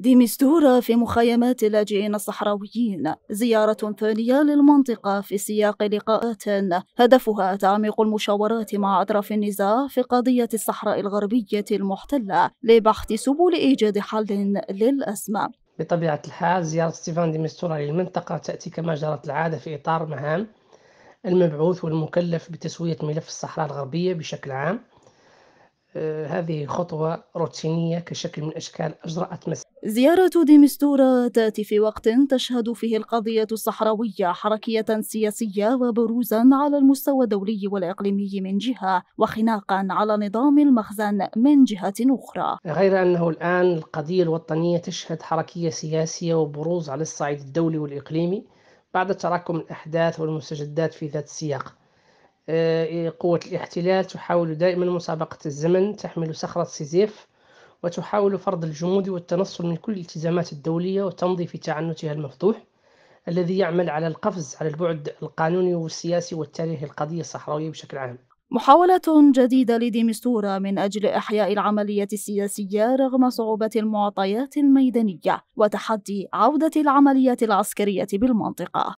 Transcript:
ديمستورا في مخيمات اللاجئين الصحراويين زيارة ثانية للمنطقة في سياق لقاءات هدفها تعميق المشاورات مع أطراف النزاع في قضية الصحراء الغربية المحتلة لبحث سبل إيجاد حل للأزمة بطبيعة الحال زيارة ستيفان ديمستورا للمنطقة تأتي كما جرت العادة في إطار مهام المبعوث والمكلف بتسوية ملف الصحراء الغربية بشكل عام آه، هذه خطوة روتينية كشكل من أشكال أجراءات مسألة زيارة ديمستورا تأتي في وقت تشهد فيه القضية الصحراوية حركية سياسية وبروزا على المستوى الدولي والإقليمي من جهة وخناقا على نظام المخزن من جهة أخرى غير أنه الآن القضية الوطنية تشهد حركية سياسية وبروز على الصعيد الدولي والإقليمي بعد تراكم الأحداث والمستجدات في ذات السياق آه، قوة الاحتلال تحاول دائما مسابقة الزمن تحمل صخرة سيزيف وتحاول فرض الجمود والتنصل من كل الالتزامات الدولية وتمضي في تعنتها المفتوح الذي يعمل على القفز على البعد القانوني والسياسي والتاريخي القضية الصحراوية بشكل عام محاولة جديدة لديمستورا من أجل إحياء العملية السياسية رغم صعوبة المعطيات الميدانية وتحدي عودة العمليات العسكرية بالمنطقة